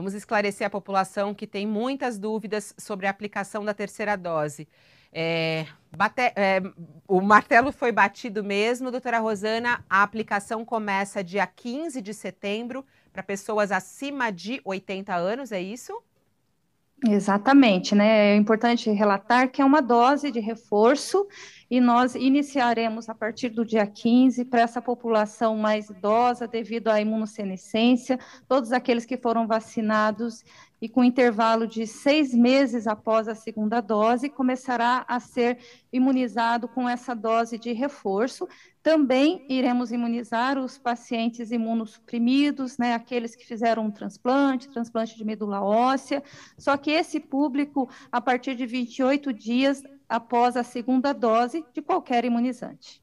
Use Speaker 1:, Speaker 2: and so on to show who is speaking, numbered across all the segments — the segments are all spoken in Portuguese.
Speaker 1: Vamos esclarecer a população que tem muitas dúvidas sobre a aplicação da terceira dose. É, bate, é, o martelo foi batido mesmo, doutora Rosana. A aplicação começa dia 15 de setembro para pessoas acima de 80 anos, é isso?
Speaker 2: Exatamente, né? É importante relatar que é uma dose de reforço e nós iniciaremos a partir do dia 15 para essa população mais idosa devido à imunossenescência, todos aqueles que foram vacinados e com intervalo de seis meses após a segunda dose, começará a ser imunizado com essa dose de reforço. Também iremos imunizar os pacientes imunossuprimidos, né, aqueles que fizeram um transplante, transplante de medula óssea, só que esse público, a partir de 28 dias após a segunda dose de qualquer imunizante.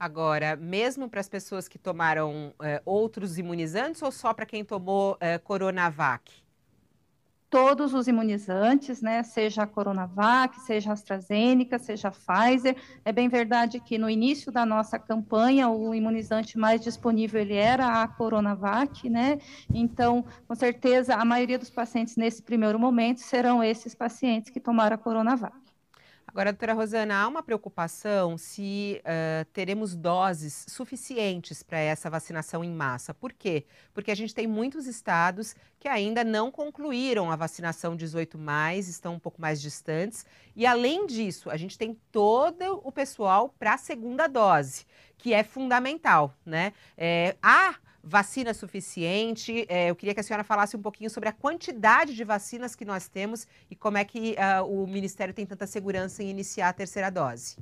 Speaker 1: Agora, mesmo para as pessoas que tomaram é, outros imunizantes ou só para quem tomou é, Coronavac?
Speaker 2: todos os imunizantes, né, seja a Coronavac, seja a AstraZeneca, seja a Pfizer. É bem verdade que no início da nossa campanha, o imunizante mais disponível ele era a Coronavac, né? Então, com certeza, a maioria dos pacientes nesse primeiro momento serão esses pacientes que tomaram a Coronavac.
Speaker 1: Agora, doutora Rosana, há uma preocupação se uh, teremos doses suficientes para essa vacinação em massa. Por quê? Porque a gente tem muitos estados que ainda não concluíram a vacinação 18, mais, estão um pouco mais distantes. E, além disso, a gente tem todo o pessoal para a segunda dose, que é fundamental, né? É, há vacina suficiente. É, eu queria que a senhora falasse um pouquinho sobre a quantidade de vacinas que nós temos e como é que uh, o Ministério tem tanta segurança em iniciar a terceira dose.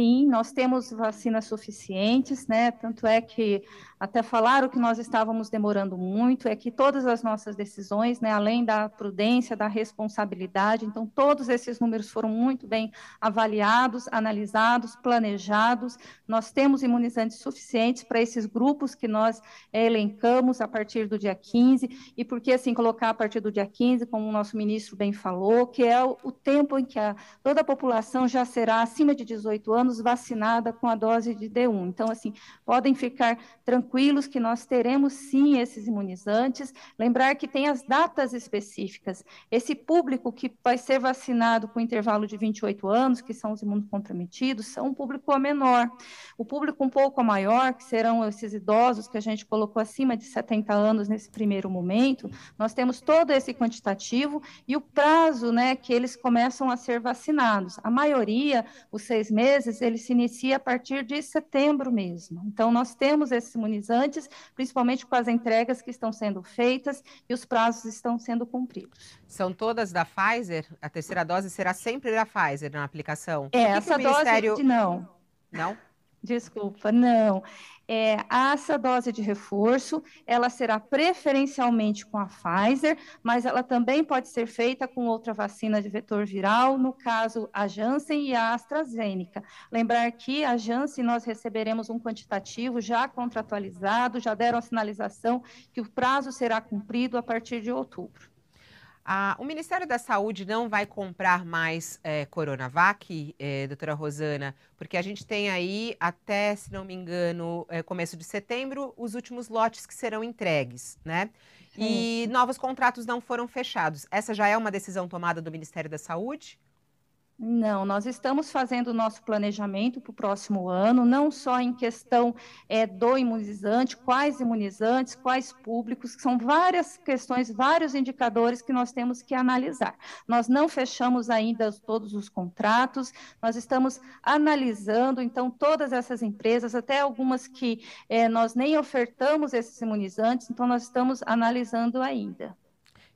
Speaker 1: Sim, nós temos vacinas
Speaker 2: suficientes, né? Tanto é que até falaram que nós estávamos demorando muito, é que todas as nossas decisões, né, além da prudência, da responsabilidade, então todos esses números foram muito bem avaliados, analisados, planejados. Nós temos imunizantes suficientes para esses grupos que nós eh, elencamos a partir do dia 15, e por que assim colocar a partir do dia 15, como o nosso ministro bem falou, que é o, o tempo em que a, toda a população já será acima de 18 anos anos vacinada com a dose de D1. Então, assim, podem ficar tranquilos que nós teremos sim esses imunizantes. Lembrar que tem as datas específicas. Esse público que vai ser vacinado com intervalo de 28 anos, que são os imunocomprometidos, são um público menor. O público um pouco maior, que serão esses idosos que a gente colocou acima de 70 anos nesse primeiro momento, nós temos todo esse quantitativo e o prazo né, que eles começam a ser vacinados. A maioria, os seis meses, meses, ele se inicia a partir de setembro mesmo. Então, nós temos esses imunizantes, principalmente com as entregas que estão sendo feitas e os prazos estão sendo cumpridos.
Speaker 1: São todas da Pfizer? A terceira dose será sempre da Pfizer na aplicação? É, que essa que dose Ministério... não. Não? Desculpa,
Speaker 2: não. É, essa dose de reforço, ela será preferencialmente com a Pfizer, mas ela também pode ser feita com outra vacina de vetor viral, no caso a Janssen e a AstraZeneca. Lembrar que a Janssen nós receberemos um quantitativo já contratualizado, já deram a sinalização que o prazo será cumprido a partir de outubro.
Speaker 1: Ah, o Ministério da Saúde não vai comprar mais é, Coronavac, é, doutora Rosana, porque a gente tem aí até, se não me engano, é, começo de setembro, os últimos lotes que serão entregues, né? Sim. E novos contratos não foram fechados. Essa já é uma decisão tomada do Ministério da Saúde?
Speaker 2: Não, nós estamos fazendo o nosso planejamento para o próximo ano, não só em questão é, do imunizante, quais imunizantes, quais públicos, são várias questões, vários indicadores que nós temos que analisar. Nós não fechamos ainda todos os contratos, nós estamos analisando, então, todas essas empresas, até algumas que é, nós nem ofertamos esses imunizantes, então, nós estamos analisando ainda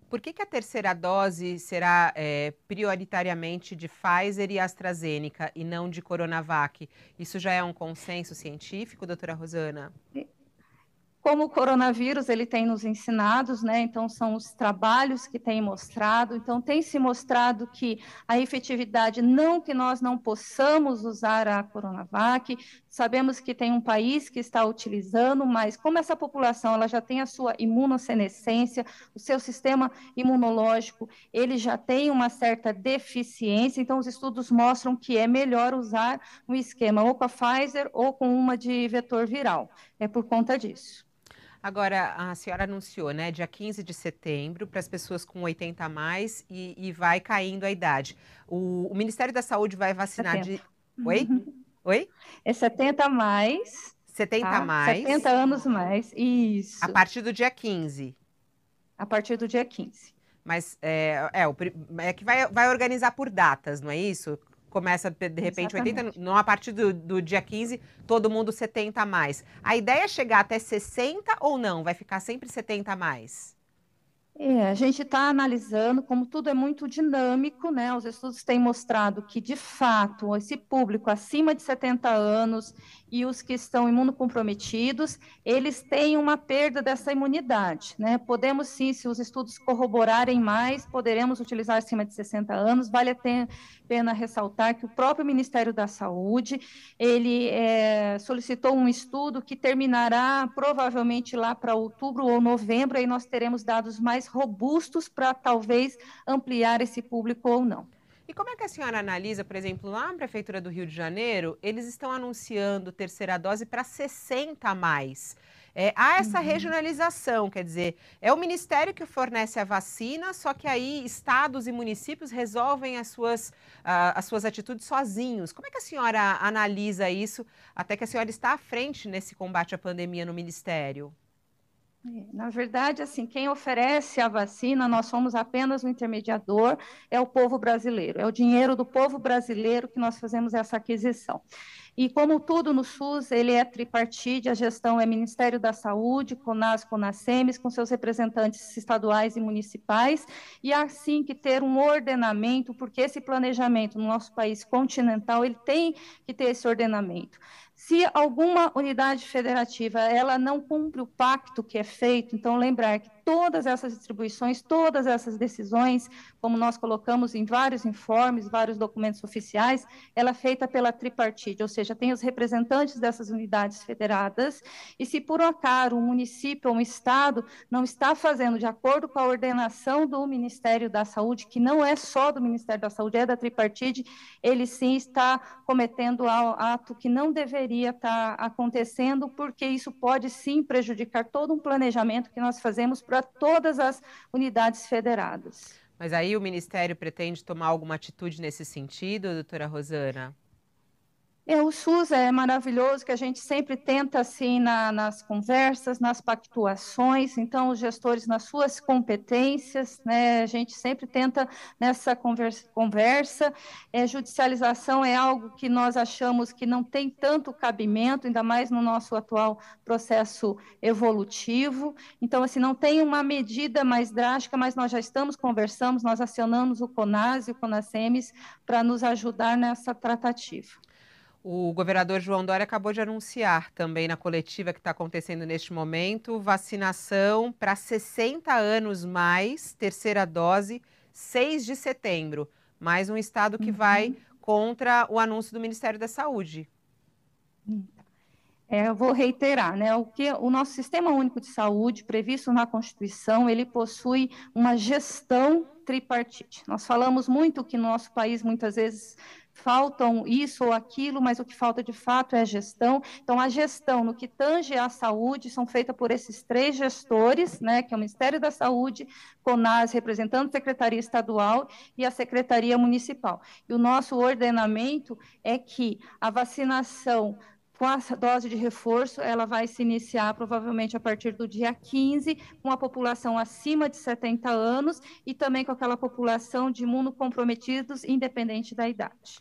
Speaker 1: por que, que, a terceira dose será é, prioritariamente de Pfizer e AstraZeneca e não de Coronavac? Isso já é um consenso científico, doutora Rosana?
Speaker 2: Como o coronavírus ele tem nos ensinados, né? Então são os trabalhos que têm mostrado. Então tem se mostrado que a efetividade não que nós não possamos usar a coronavac, Sabemos que tem um país que está utilizando, mas como essa população ela já tem a sua imunossenescência, o seu sistema imunológico, ele já tem uma certa deficiência, então os estudos mostram que é melhor usar um esquema ou com a Pfizer ou com uma de vetor viral. É por conta disso.
Speaker 1: Agora, a senhora anunciou, né, dia 15 de setembro, para as pessoas com 80 a mais e, e vai caindo a idade. O, o Ministério da Saúde vai vacinar tá de. Oi? Uhum. Oi? É 70 mais. 70 tá? mais. 70 anos mais, isso. A partir do dia 15. A partir do dia 15. Mas é, é, é que vai, vai organizar por datas, não é isso? Começa, de repente, Exatamente. 80, não, a partir do, do dia 15, todo mundo 70 a mais. A ideia é chegar até 60 ou não? Vai ficar sempre 70 a mais?
Speaker 2: É, a gente está analisando, como tudo é muito dinâmico, né? Os estudos têm mostrado que, de fato, esse público acima de 70 anos e os que estão imunocomprometidos, eles têm uma perda dessa imunidade. Né? Podemos sim, se os estudos corroborarem mais, poderemos utilizar acima de 60 anos. Vale a pena ressaltar que o próprio Ministério da Saúde, ele é, solicitou um estudo que terminará provavelmente lá para outubro ou novembro, aí nós teremos dados mais robustos para talvez ampliar esse público ou não.
Speaker 1: E como é que a senhora analisa, por exemplo, lá na Prefeitura do Rio de Janeiro, eles estão anunciando terceira dose para 60 a mais. É, há essa uhum. regionalização, quer dizer, é o Ministério que fornece a vacina, só que aí estados e municípios resolvem as suas, uh, as suas atitudes sozinhos. Como é que a senhora analisa isso, até que a senhora está à frente nesse combate à pandemia no Ministério? É, na verdade, assim, quem
Speaker 2: oferece a vacina, nós somos apenas o um intermediador, é o povo brasileiro, é o dinheiro do povo brasileiro que nós fazemos essa aquisição. E como tudo no SUS, ele é tripartite, a gestão é Ministério da Saúde, CONAS, CONASEMES, com seus representantes estaduais e municipais, e há sim que ter um ordenamento, porque esse planejamento no nosso país continental, ele tem que ter esse ordenamento. Se alguma unidade federativa ela não cumpre o pacto que é feito, então lembrar que todas essas distribuições, todas essas decisões, como nós colocamos em vários informes, vários documentos oficiais, ela é feita pela tripartite, ou seja, tem os representantes dessas unidades federadas, e se por um acaso um município ou um estado não está fazendo de acordo com a ordenação do Ministério da Saúde, que não é só do Ministério da Saúde, é da tripartite, ele sim está cometendo ato que não deveria estar tá acontecendo, porque isso pode sim prejudicar todo um planejamento que nós fazemos para para todas as unidades federadas.
Speaker 1: Mas aí o Ministério pretende tomar alguma atitude nesse sentido, doutora Rosana?
Speaker 2: É, o SUS é maravilhoso, que a gente sempre tenta, assim, na, nas conversas, nas pactuações, então, os gestores, nas suas competências, né, a gente sempre tenta, nessa conversa, conversa é, judicialização é algo que nós achamos que não tem tanto cabimento, ainda mais no nosso atual processo evolutivo, então, assim, não tem uma medida mais drástica, mas nós já estamos, conversamos, nós acionamos o CONAS e o CONASEMES para nos ajudar nessa tratativa.
Speaker 1: O governador João Dória acabou de anunciar também na coletiva que está acontecendo neste momento vacinação para 60 anos mais, terceira dose, 6 de setembro. Mais um estado que uhum. vai contra o anúncio do Ministério da Saúde.
Speaker 2: É, eu vou reiterar, né, o que o nosso Sistema Único de Saúde, previsto na Constituição, ele possui uma gestão tripartite. Nós falamos muito que no nosso país muitas vezes faltam isso ou aquilo, mas o que falta de fato é a gestão. Então, a gestão no que tange à saúde são feitas por esses três gestores, né, que é o Ministério da Saúde, CONAS, representando a Secretaria Estadual e a Secretaria Municipal. E o nosso ordenamento é que a vacinação com a dose de reforço, ela vai se iniciar provavelmente a partir do dia 15, com a população acima de 70 anos e também com aquela população de imunocomprometidos, independente da idade.